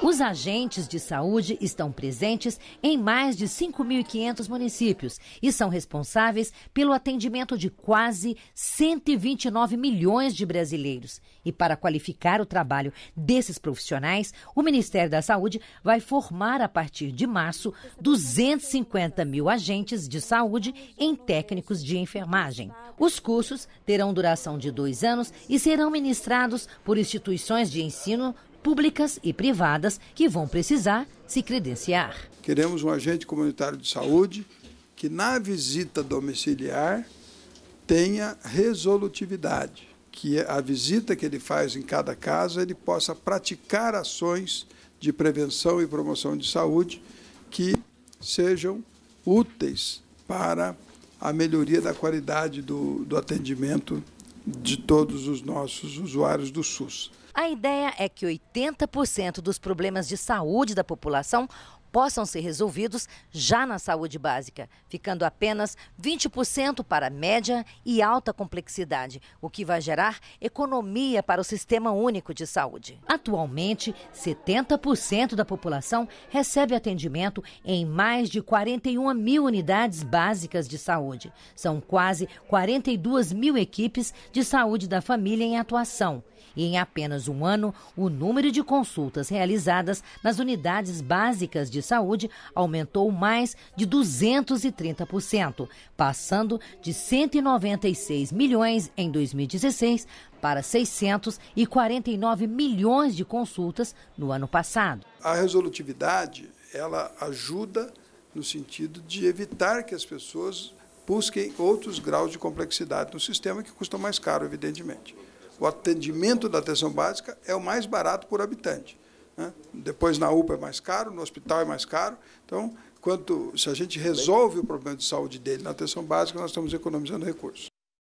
Os agentes de saúde estão presentes em mais de 5.500 municípios e são responsáveis pelo atendimento de quase 129 milhões de brasileiros. E para qualificar o trabalho desses profissionais, o Ministério da Saúde vai formar a partir de março 250 mil agentes de saúde em técnicos de enfermagem. Os cursos terão duração de dois anos e serão ministrados por instituições de ensino públicas e privadas, que vão precisar se credenciar. Queremos um agente comunitário de saúde que, na visita domiciliar, tenha resolutividade, que a visita que ele faz em cada casa ele possa praticar ações de prevenção e promoção de saúde que sejam úteis para a melhoria da qualidade do, do atendimento de todos os nossos usuários do SUS. A ideia é que 80% dos problemas de saúde da população possam ser resolvidos já na saúde básica, ficando apenas 20% para média e alta complexidade, o que vai gerar economia para o Sistema Único de Saúde. Atualmente, 70% da população recebe atendimento em mais de 41 mil unidades básicas de saúde. São quase 42 mil equipes de saúde da família em atuação. E em apenas um ano, o número de consultas realizadas nas unidades básicas de saúde aumentou mais de 230%, passando de 196 milhões em 2016 para 649 milhões de consultas no ano passado. A resolutividade, ela ajuda no sentido de evitar que as pessoas busquem outros graus de complexidade no sistema que custam mais caro, evidentemente o atendimento da atenção básica é o mais barato por habitante. Né? Depois na UPA é mais caro, no hospital é mais caro. Então, quanto, se a gente resolve o problema de saúde dele na atenção básica, nós estamos economizando recursos.